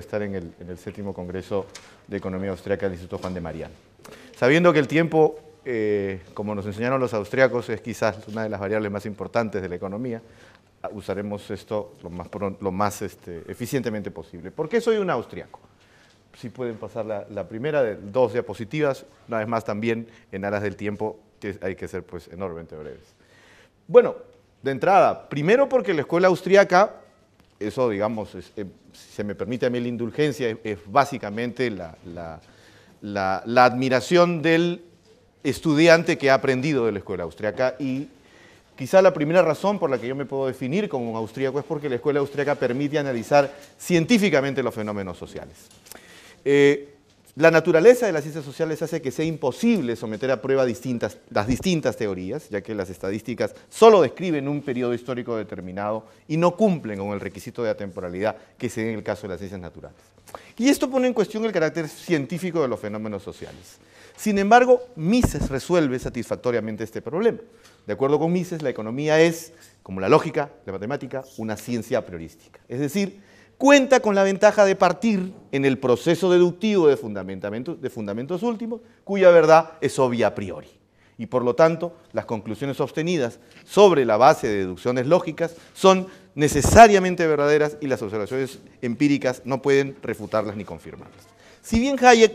estar en el, séptimo Congreso de Economía Austriaca del Instituto Juan de Mariano. Sabiendo que el tiempo, eh, como nos enseñaron los austriacos, es quizás una de las variables más importantes de la economía, ah, usaremos esto lo más, lo más este, eficientemente posible. ¿Por qué soy un austriaco? Si pueden pasar la, la primera de dos diapositivas, una vez más también en aras del tiempo que hay que ser pues enormemente breves. Bueno, de entrada, primero porque la escuela austriaca eso, digamos, eh, si se me permite a mí la indulgencia, es, básicamente la, admiración del estudiante que ha aprendido de la escuela austriaca y quizá la primera razón por la que yo me puedo definir como un austríaco es porque la escuela austriaca permite analizar científicamente los fenómenos sociales. Eh, la naturaleza de las ciencias sociales hace que sea imposible someter a prueba las distintas teorías, ya que las estadísticas solo describen un periodo histórico determinado y no cumplen con el requisito de atemporalidad que se da en el caso de las ciencias naturales. Y esto pone en cuestión el carácter científico de los fenómenos sociales. Sin embargo, Mises resuelve satisfactoriamente este problema. De acuerdo con Mises, la economía es, como la lógica, la matemática, una ciencia priorística. Es decir, cuenta con la ventaja de partir en el proceso deductivo de fundamentos, de fundamentos últimos, cuya verdad es obvia a priori. Y por lo tanto, las conclusiones obtenidas sobre la base de deducciones lógicas son necesariamente verdaderas y las observaciones empíricas no pueden refutarlas ni confirmarlas. Si bien Hayek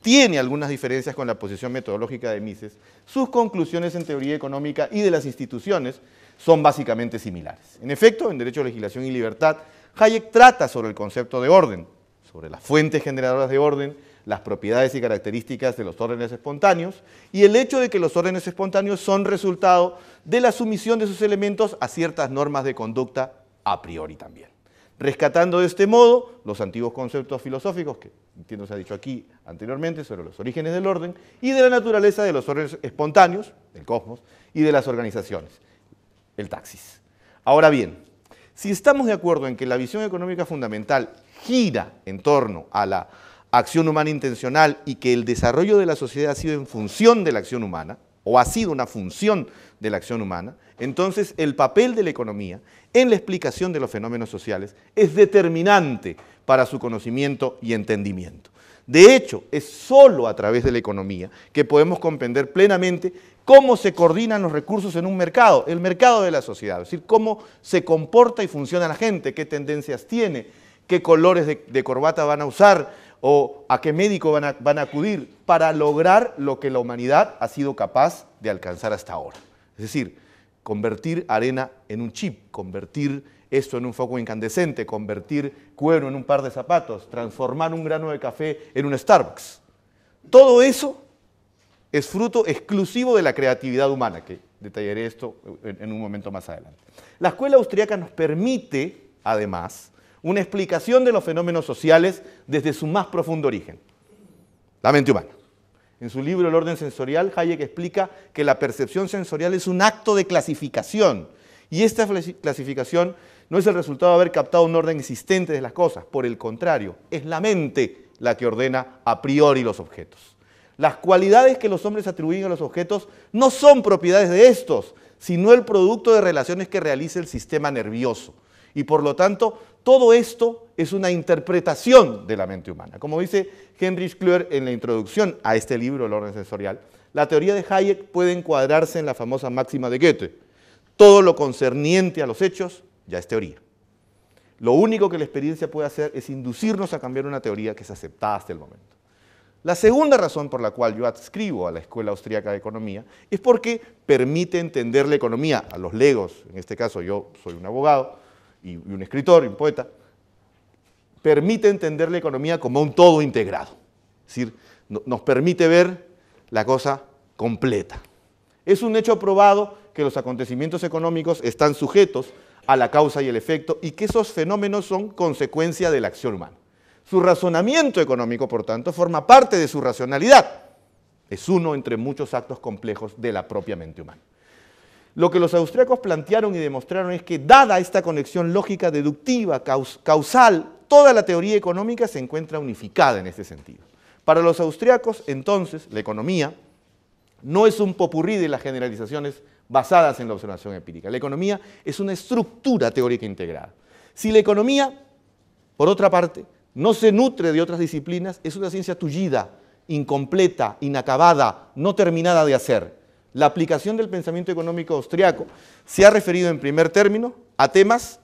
tiene algunas diferencias con la posición metodológica de Mises, sus conclusiones en teoría económica y de las instituciones son básicamente similares. En efecto, en Derecho, Legislación y Libertad Hayek trata sobre el concepto de orden, sobre las fuentes generadoras de orden, las propiedades y características de los órdenes espontáneos y el hecho de que los órdenes espontáneos son resultado de la sumisión de sus elementos a ciertas normas de conducta a priori también. Rescatando de este modo los antiguos conceptos filosóficos que entiendo se ha dicho aquí anteriormente sobre los orígenes del orden y de la naturaleza de los órdenes espontáneos, del cosmos, y de las organizaciones, el taxis. Ahora bien, si estamos de acuerdo en que la visión económica fundamental gira en torno a la acción humana intencional y que el desarrollo de la sociedad ha sido en función de la acción humana, o ha sido una función de la acción humana, entonces el papel de la economía en la explicación de los fenómenos sociales es determinante para su conocimiento y entendimiento. De hecho, es sólo a través de la economía que podemos comprender plenamente cómo se coordinan los recursos en un mercado, el mercado de la sociedad, es decir, cómo se comporta y funciona la gente, qué tendencias tiene, qué colores de, corbata van a usar o a qué médico van a, van a acudir para lograr lo que la humanidad ha sido capaz de alcanzar hasta ahora. Es decir, convertir arena en un chip, convertir esto en un foco incandescente, convertir cuero en un par de zapatos, transformar un grano de café en un Starbucks. Todo eso es fruto exclusivo de la creatividad humana, que detallaré esto en un momento más adelante. La escuela austríaca nos permite, además, una explicación de los fenómenos sociales desde su más profundo origen, la mente humana. En su libro El orden sensorial, Hayek explica que la percepción sensorial es un acto de clasificación y esta clasificación no es el resultado de haber captado un orden existente de las cosas, por el contrario, es la mente la que ordena a priori los objetos. Las cualidades que los hombres atribuyen a los objetos no son propiedades de estos, sino el producto de relaciones que realiza el sistema nervioso. Y por lo tanto, todo esto es una interpretación de la mente humana. Como dice Heinrich Kluwer en la introducción a este libro, El orden sensorial, la teoría de Hayek puede encuadrarse en la famosa máxima de Goethe. Todo lo concerniente a los hechos ya es teoría. Lo único que la experiencia puede hacer es inducirnos a cambiar una teoría que es aceptada hasta el momento. La segunda razón por la cual yo adscribo a la Escuela Austriaca de Economía es porque permite entender la economía a los legos, en este caso yo soy un abogado y un escritor y un poeta, permite entender la economía como un todo integrado. Es decir, nos permite ver la cosa completa. Es un hecho probado que los acontecimientos económicos están sujetos a la causa y el efecto y que esos fenómenos son consecuencia de la acción humana. Su razonamiento económico, por tanto, forma parte de su racionalidad. Es uno entre muchos actos complejos de la propia mente humana. Lo que los austriacos plantearon y demostraron es que, dada esta conexión lógica deductiva, causal, toda la teoría económica se encuentra unificada en este sentido. Para los austriacos, entonces, la economía no es un popurrí de las generalizaciones basadas en la observación empírica. La economía es una estructura teórica integrada. Si la economía, por otra parte, no se nutre de otras disciplinas, es una ciencia tullida, incompleta, inacabada, no terminada de hacer. La aplicación del pensamiento económico austriaco se ha referido en primer término a temas,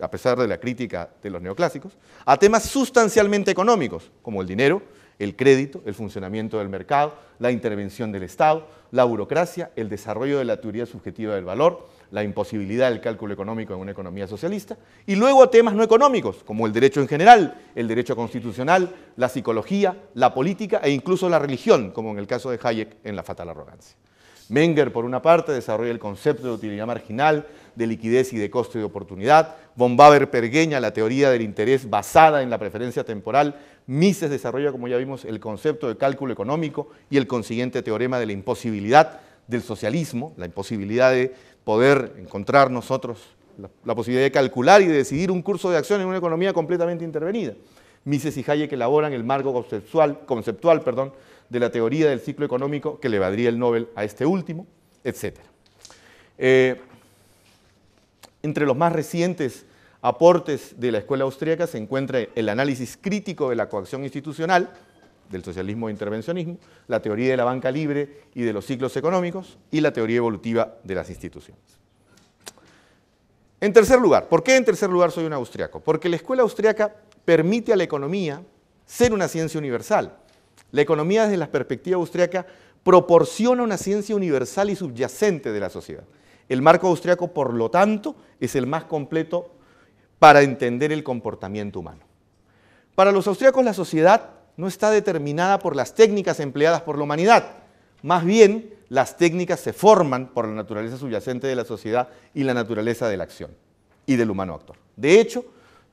a pesar de la crítica de los neoclásicos, a temas sustancialmente económicos, como el dinero, el crédito, el funcionamiento del mercado, la intervención del Estado, la burocracia, el desarrollo de la teoría subjetiva del valor, la imposibilidad del cálculo económico en una economía socialista, y luego a temas no económicos, como el derecho en general, el derecho constitucional, la psicología, la política e incluso la religión, como en el caso de Hayek en La Fatal Arrogancia. Menger, por una parte, desarrolla el concepto de utilidad marginal, de liquidez y de coste de oportunidad. Von Baber pergueña la teoría del interés basada en la preferencia temporal. Mises desarrolla, como ya vimos, el concepto de cálculo económico y el consiguiente teorema de la imposibilidad del socialismo, la imposibilidad de poder encontrar nosotros la, posibilidad de calcular y de decidir un curso de acción en una economía completamente intervenida. Mises y Hayek elaboran el marco conceptual, conceptual perdón, de la teoría del ciclo económico que le valdría el Nobel a este último, etc. Eh, entre los más recientes aportes de la escuela austríaca se encuentra el análisis crítico de la coacción institucional, del socialismo e intervencionismo, la teoría de la banca libre y de los ciclos económicos y la teoría evolutiva de las instituciones. En tercer lugar, ¿por qué en tercer lugar soy un austriaco? Porque la escuela austriaca permite a la economía ser una ciencia universal. La economía desde la perspectiva austriaca proporciona una ciencia universal y subyacente de la sociedad. El marco austriaco, por lo tanto, es el más completo para entender el comportamiento humano. Para los austriacos la sociedad no está determinada por las técnicas empleadas por la humanidad. Más bien, las técnicas se forman por la naturaleza subyacente de la sociedad y la naturaleza de la acción y del humano actor. De hecho,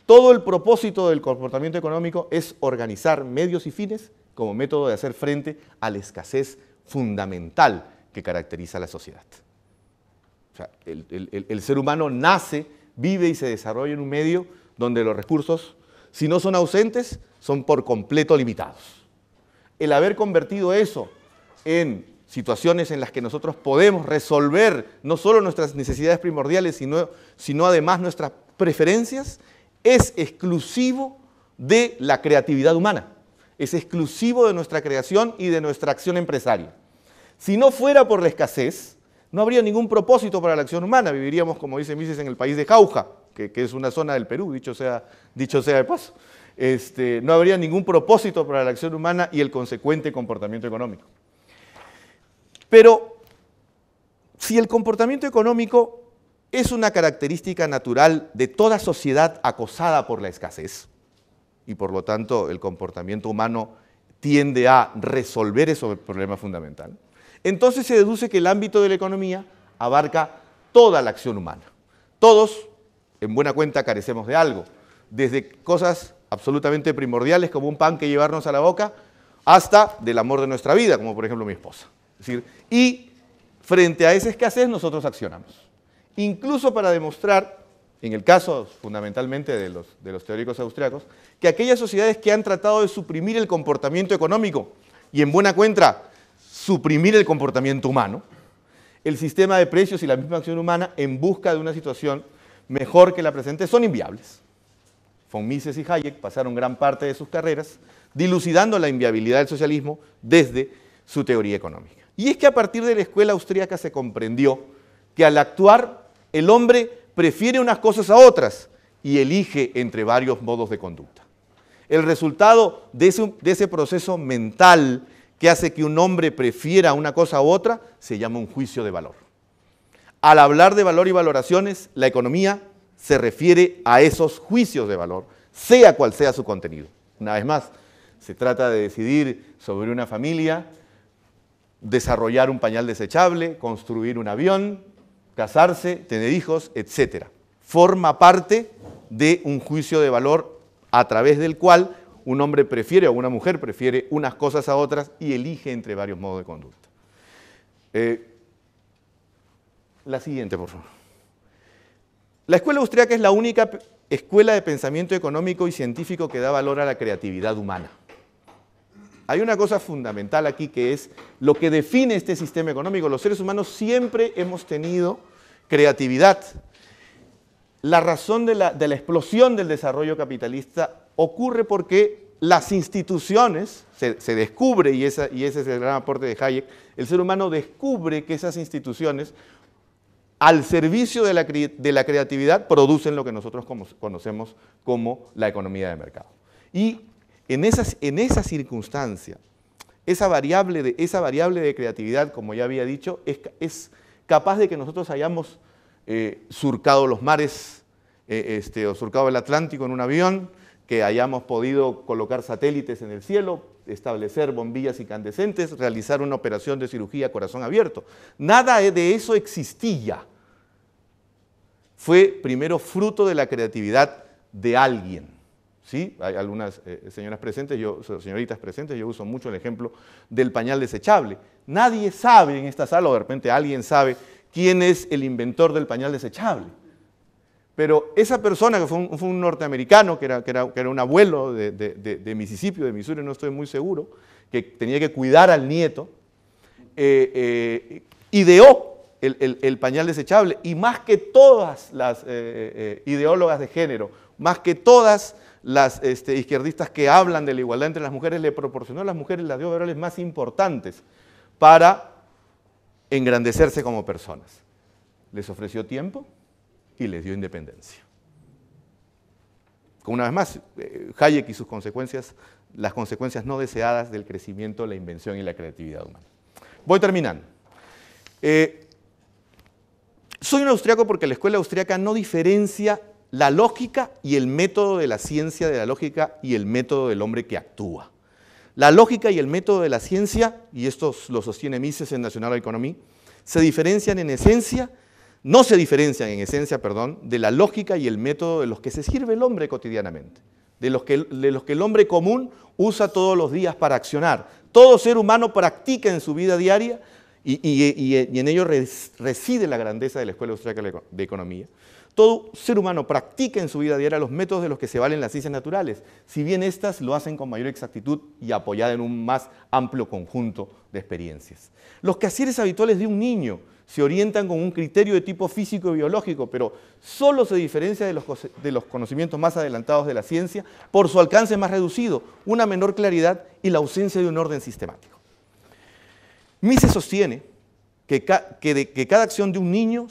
todo el propósito del comportamiento económico es organizar medios y fines como método de hacer frente a la escasez fundamental que caracteriza a la sociedad. el, el ser humano nace, vive y se desarrolla en un medio donde los recursos si no son ausentes, son por completo limitados. El haber convertido eso en situaciones en las que nosotros podemos resolver no solo nuestras necesidades primordiales, sino, sino además nuestras preferencias, es exclusivo de la creatividad humana, es exclusivo de nuestra creación y de nuestra acción empresaria. Si no fuera por la escasez, no habría ningún propósito para la acción humana, viviríamos, como dice Mises, en el país de Jauja, que, es una zona del Perú, dicho sea, dicho sea de paso. Este, no habría ningún propósito para la acción humana y el consecuente comportamiento económico. Pero si el comportamiento económico es una característica natural de toda sociedad acosada por la escasez, y por lo tanto el comportamiento humano tiende a resolver ese problema fundamental, entonces se deduce que el ámbito de la economía abarca toda la acción humana. Todos, en buena cuenta, carecemos de algo, desde cosas absolutamente primordiales como un pan que llevarnos a la boca, hasta del amor de nuestra vida, como por ejemplo mi esposa. decir, y frente a esa escasez nosotros accionamos. Incluso para demostrar, en el caso fundamentalmente de los teóricos austriacos, que aquellas sociedades que han tratado de suprimir el comportamiento económico y en buena cuenta suprimir el comportamiento humano, el sistema de precios y la misma acción humana en busca de una situación mejor que la presente son inviables. Von Mises y Hayek pasaron gran parte de sus carreras dilucidando la inviabilidad del socialismo desde su teoría económica. Y es que a partir de la escuela austríaca se comprendió que al actuar el hombre prefiere unas cosas a otras y elige entre varios modos de conducta. El resultado de ese, de ese proceso mental que hace que un hombre prefiera una cosa u otra se llama un juicio de valor. Al hablar de valor y valoraciones, la economía se refiere a esos juicios de valor, sea cual sea su contenido. Una vez más, se trata de decidir sobre una familia, desarrollar un pañal desechable, construir un avión, casarse, tener hijos, etc. Forma parte de un juicio de valor a través del cual un hombre prefiere o una mujer prefiere unas cosas a otras y elige entre varios modos de conducta. Eh, la siguiente, por favor. La escuela austriaca es la única escuela de pensamiento económico y científico que da valor a la creatividad humana. Hay una cosa fundamental aquí que es lo que define este sistema económico. Los seres humanos siempre hemos tenido creatividad, la razón de la, explosión del desarrollo capitalista ocurre porque las instituciones, se, descubre, y, esa, y ese es el gran aporte de Hayek, el ser humano descubre que esas instituciones al servicio de la, creatividad producen lo que nosotros conocemos como la economía de mercado. Y en, esas, en esa circunstancia, esa variable, de, esa variable de creatividad, como ya había dicho, es, es capaz de que nosotros hayamos eh, surcado los mares eh, este, o surcado el Atlántico en un avión, que hayamos podido colocar satélites en el cielo, establecer bombillas incandescentes, realizar una operación de cirugía corazón abierto. Nada de eso existía. Fue primero fruto de la creatividad de alguien. ¿Sí? Hay algunas eh, señoras presentes, yo, señoritas presentes, yo uso mucho el ejemplo del pañal desechable. Nadie sabe en esta sala, o de repente alguien sabe quién es el inventor del pañal desechable. Pero esa persona, que fue un, norteamericano, que era, que, era, un abuelo de, de, de, de, Mississippi, de Missouri, no estoy muy seguro, que tenía que cuidar al nieto, eh, eh, ideó el, pañal desechable. Y más que todas las eh, ideólogas de género, más que todas las este, izquierdistas que hablan de la igualdad entre las mujeres, le proporcionó a las mujeres las dos más importantes para engrandecerse como personas. Les ofreció tiempo y les dio independencia. Como una vez más, eh, Hayek y sus consecuencias, las consecuencias no deseadas del crecimiento, la invención y la creatividad humana. Voy terminando. Eh, soy un austriaco porque la escuela austriaca no diferencia la lógica y el método de la ciencia de la lógica y el método del hombre que actúa. La lógica y el método de la ciencia, y esto lo sostiene Mises en National Economy, se diferencian en esencia, no se diferencian en esencia, perdón, de la lógica y el método de los que se sirve el hombre cotidianamente, de los que, el hombre común usa todos los días para accionar. Todo ser humano practica en su vida diaria y, en ello reside la grandeza de la Escuela Austríaca de Economía todo ser humano practica en su vida diaria los métodos de los que se valen las ciencias naturales, si bien éstas lo hacen con mayor exactitud y apoyada en un más amplio conjunto de experiencias. Los quehaceres habituales de un niño se orientan con un criterio de tipo físico y biológico, pero solo se diferencia de los, conocimientos más adelantados de la ciencia por su alcance más reducido, una menor claridad y la ausencia de un orden sistemático. Mises sostiene que, cada acción de un niño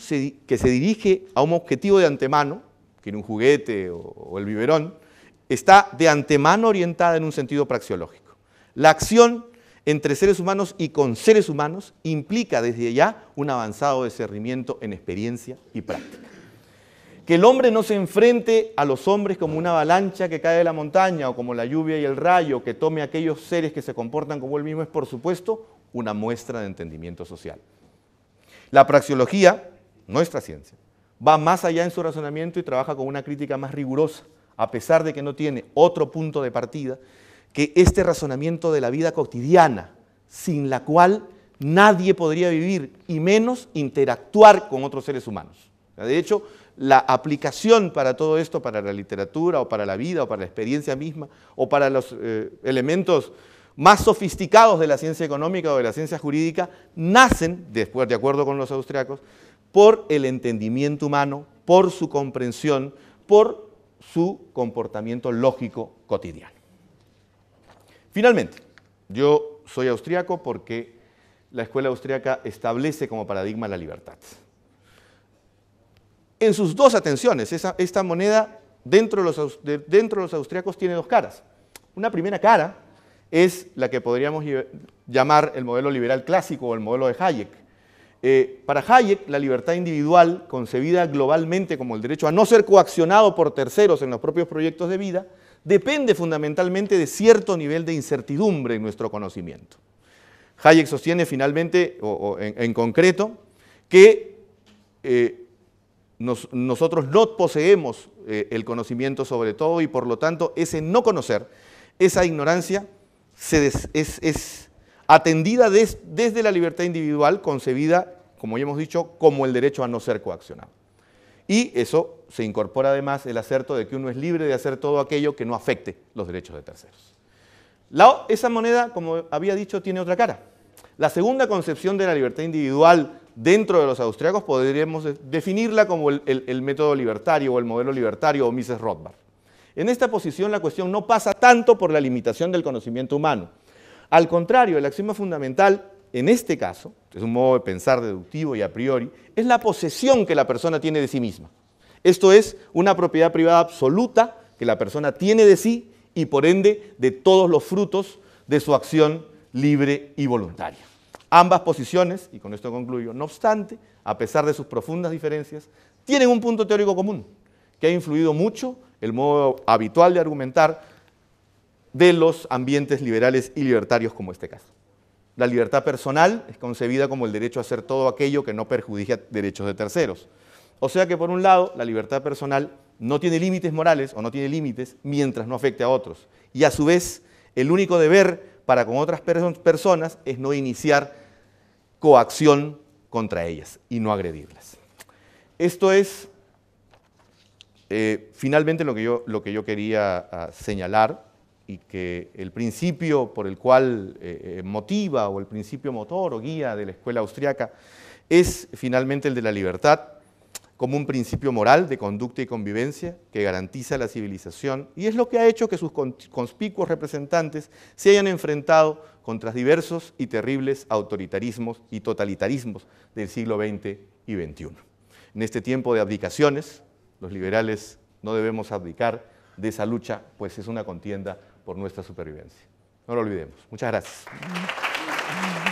que se dirige a un objetivo de antemano, que en un juguete o, el biberón, está de antemano orientada en un sentido praxiológico. La acción entre seres humanos y con seres humanos implica desde ya un avanzado discernimiento en experiencia y práctica. Que el hombre no se enfrente a los hombres como una avalancha que cae de la montaña o como la lluvia y el rayo, que tome a aquellos seres que se comportan como él mismo es, por supuesto, una muestra de entendimiento social. La praxeología, nuestra ciencia, va más allá en su razonamiento y trabaja con una crítica más rigurosa, a pesar de que no tiene otro punto de partida que este razonamiento de la vida cotidiana, sin la cual nadie podría vivir y menos interactuar con otros seres humanos. De hecho, la aplicación para todo esto, para la literatura o para la vida o para la experiencia misma o para los eh, elementos más sofisticados de la ciencia económica o de la ciencia jurídica nacen, después de acuerdo con los austriacos, por el entendimiento humano, por su comprensión, por su comportamiento lógico cotidiano. Finalmente, yo soy austriaco porque la escuela austriaca establece como paradigma la libertad. En sus dos atenciones, esta moneda dentro dentro de los austriacos tiene dos caras. Una primera cara, es la que podríamos llamar el modelo liberal clásico o el modelo de Hayek. Eh, para Hayek, la libertad individual, concebida globalmente como el derecho a no ser coaccionado por terceros en los propios proyectos de vida, depende fundamentalmente de cierto nivel de incertidumbre en nuestro conocimiento. Hayek sostiene finalmente, o, en, concreto, que eh, nosotros no poseemos eh, el conocimiento sobre todo y por lo tanto ese no conocer, esa ignorancia, es, atendida desde la libertad individual concebida, como ya hemos dicho, como el derecho a no ser coaccionado. Y eso se incorpora además el acerto de que uno es libre de hacer todo aquello que no afecte los derechos de terceros. esa moneda, como había dicho, tiene otra cara. La segunda concepción de la libertad individual dentro de los austriacos podríamos definirla como el, método libertario o el modelo libertario o Mises Rothbard. En esta posición la cuestión no pasa tanto por la limitación del conocimiento humano. Al contrario, el axioma fundamental en este caso, es un modo de pensar deductivo y a priori, es la posesión que la persona tiene de sí misma. Esto es una propiedad privada absoluta que la persona tiene de sí y por ende de todos los frutos de su acción libre y voluntaria. Ambas posiciones, y con esto concluyo, no obstante, a pesar de sus profundas diferencias, tienen un punto teórico común que ha influido mucho el modo habitual de argumentar de los ambientes liberales y libertarios como este caso. La libertad personal es concebida como el derecho a hacer todo aquello que no perjudique derechos de terceros. O sea que por un lado, la libertad personal no tiene límites morales o no tiene límites mientras no afecte a otros. Y a su vez, el único deber para con otras personas es no iniciar coacción contra ellas y no agredirlas. Esto es eh, finalmente, lo que yo, quería ah, señalar y que el principio por el cual eh, eh, motiva o el principio motor o guía de la escuela austriaca es finalmente el de la libertad como un principio moral de conducta y convivencia que garantiza la civilización y es lo que ha hecho que sus conspicuos representantes se hayan enfrentado contra diversos y terribles autoritarismos y totalitarismos del siglo XX y XXI. En este tiempo de abdicaciones, los liberales no debemos abdicar de esa lucha, pues es una contienda por nuestra supervivencia. No lo olvidemos. Muchas gracias.